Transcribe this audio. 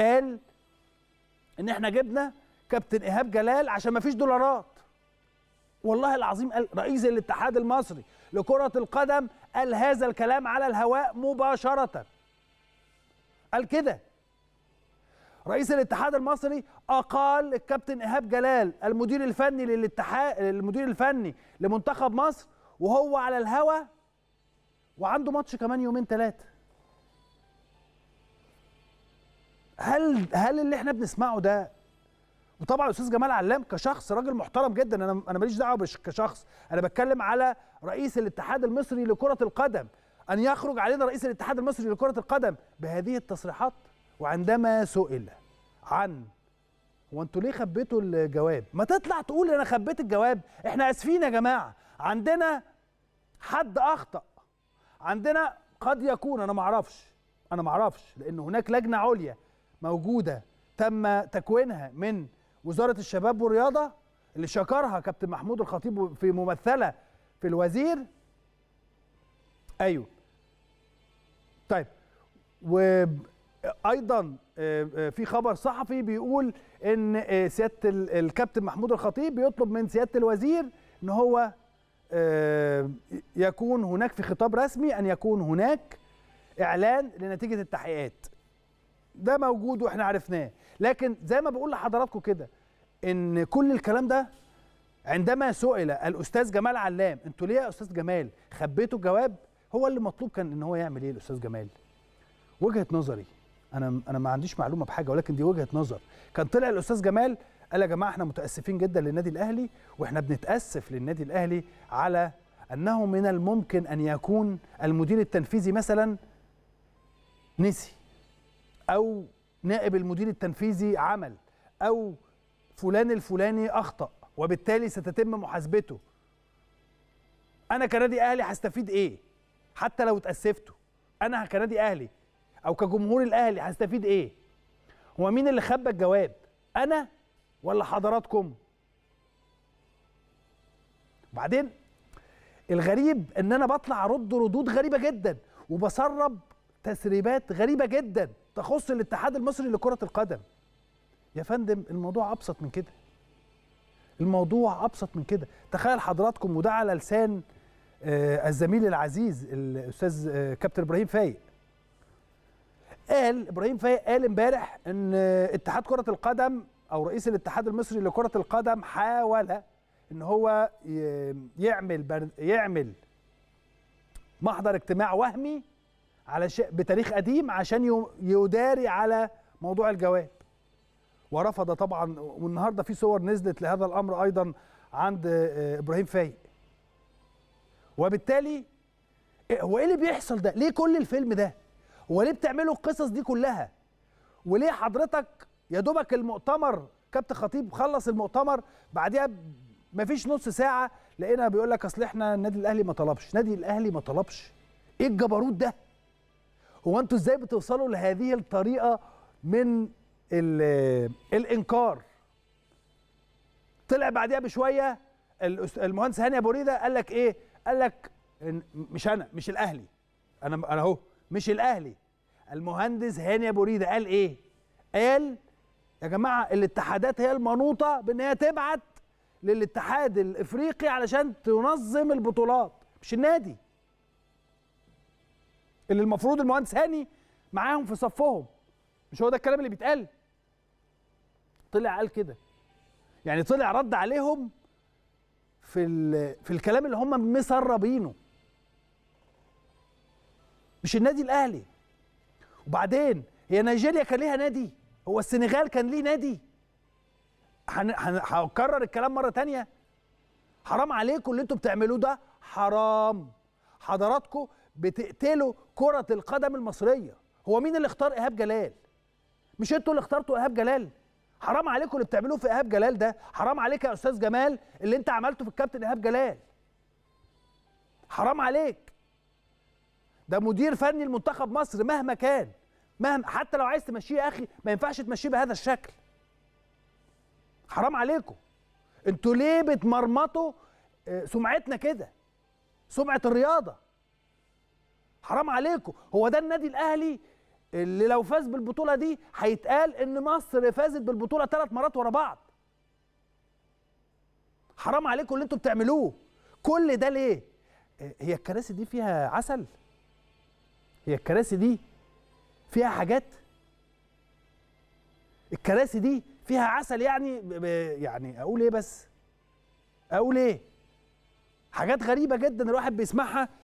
قال ان احنا جبنا كابتن ايهاب جلال عشان ما فيش دولارات والله العظيم قال رئيس الاتحاد المصري لكرة القدم قال هذا الكلام على الهواء مباشرة قال كده رئيس الاتحاد المصري اقال الكابتن ايهاب جلال المدير الفني للاتحاد المدير الفني لمنتخب مصر وهو على الهواء وعنده ماتش كمان يومين ثلاثه هل هل اللي احنا بنسمعه ده وطبعا الاستاذ جمال علام كشخص راجل محترم جدا انا انا ماليش دعوه كشخص انا بتكلم على رئيس الاتحاد المصري لكره القدم ان يخرج علينا رئيس الاتحاد المصري لكره القدم بهذه التصريحات وعندما سئل عن هو انتوا ليه خبيتوا الجواب ما تطلع تقول انا خبيت الجواب احنا اسفين يا جماعه عندنا حد اخطا عندنا قد يكون انا ما اعرفش انا ما اعرفش لان هناك لجنه عليا موجوده تم تكوينها من وزاره الشباب والرياضه اللي شكرها كابتن محمود الخطيب في ممثله في الوزير ايوه طيب وايضا آه، آه، في خبر صحفي بيقول ان آه، سياده الكابتن محمود الخطيب بيطلب من سياده الوزير ان هو يكون هناك في خطاب رسمي ان يكون هناك اعلان لنتيجه التحقيقات ده موجود واحنا عرفناه لكن زي ما بقول لحضراتكم كده ان كل الكلام ده عندما سئل الاستاذ جمال علام انتوا ليه يا استاذ جمال خبيتوا الجواب هو اللي مطلوب كان ان هو يعمل ايه الاستاذ جمال وجهه نظري انا انا ما عنديش معلومه بحاجه ولكن دي وجهه نظر كان طلع الاستاذ جمال قال يا جماعه احنا متاسفين جدا للنادي الاهلي واحنا بنتاسف للنادي الاهلي على انه من الممكن ان يكون المدير التنفيذي مثلا نسي او نائب المدير التنفيذي عمل او فلان الفلاني اخطا وبالتالي ستتم محاسبته انا كنادي اهلي هستفيد ايه حتى لو اتاسفته انا كنادي اهلي او كجمهور الاهلي هستفيد ايه هو مين اللي خبى الجواب انا ولا حضراتكم وبعدين الغريب ان انا بطلع ارد ردود غريبه جدا وبسرب تسريبات غريبه جدا تخص الاتحاد المصري لكرة القدم يا فندم الموضوع أبسط من كده الموضوع أبسط من كده تخيل حضراتكم وده على لسان آه الزميل العزيز الأستاذ آه كابتن إبراهيم فايق قال إبراهيم فايق قال امبارح إن آه، اتحاد كرة القدم أو رئيس الاتحاد المصري لكرة القدم حاول إن هو آه، يعمل يعمل محضر اجتماع وهمي على بتاريخ قديم عشان يداري على موضوع الجواب ورفض طبعا والنهارده في صور نزلت لهذا الامر ايضا عند آه، ابراهيم فايق وبالتالي إيه، هو ايه اللي بيحصل ده ليه كل الفيلم ده هو ليه بتعملوا القصص دي كلها وليه حضرتك يا دوبك المؤتمر كابتن خطيب خلص المؤتمر بعديها مفيش نص ساعه لقينا بيقول لك اصل احنا النادي الاهلي ما طلبش نادي الاهلي ما طلبش ايه الجبروت ده هو انتوا ازاي بتوصلوا لهذه الطريقه من الانكار طلع بعديها بشويه المهندس هاني ابو ريده قال لك ايه قال لك مش انا مش الاهلي انا انا اهو مش الاهلي المهندس هاني ابو ريده قال ايه قال يا جماعه الاتحادات هي المنوطه بان هي تبعت للاتحاد الافريقي علشان تنظم البطولات مش النادي اللي المفروض المهندس هاني معاهم في صفهم مش هو ده الكلام اللي بيتقال طلع قال كده يعني طلع رد عليهم في في الكلام اللي هم مسربينه مش النادي الاهلي وبعدين هي نيجيريا كان ليها نادي هو السنغال كان ليه نادي هكرر الكلام مره تانية حرام عليكم اللي انتوا بتعملوه ده حرام حضراتكم بتقتلوا كرة القدم المصرية هو مين اللي اختار إيهاب جلال مش انتوا اللي اخترتوا إيهاب جلال حرام عليكم اللي بتعملوه في إيهاب جلال ده حرام عليك يا أستاذ جمال اللي أنت عملته في الكابتن إيهاب جلال حرام عليك ده مدير فني لمنتخب مصر مهما كان مهما حتى لو عايز تمشيه يا اخي ما ينفعش تمشيه بهذا الشكل حرام عليكم انتوا ليه بتمرمطوا آه، سمعتنا كده سمعه الرياضه حرام عليكم هو ده النادي الاهلي اللي لو فاز بالبطوله دي هيتقال ان مصر فازت بالبطوله ثلاث مرات ورا بعض حرام عليكم اللي انتوا بتعملوه كل ده ليه هي الكراسي دي فيها عسل هي الكراسي دي فيها حاجات الكراسي دي فيها عسل يعني يعني اقول ايه بس اقول ايه حاجات غريبه جدا الواحد بيسمعها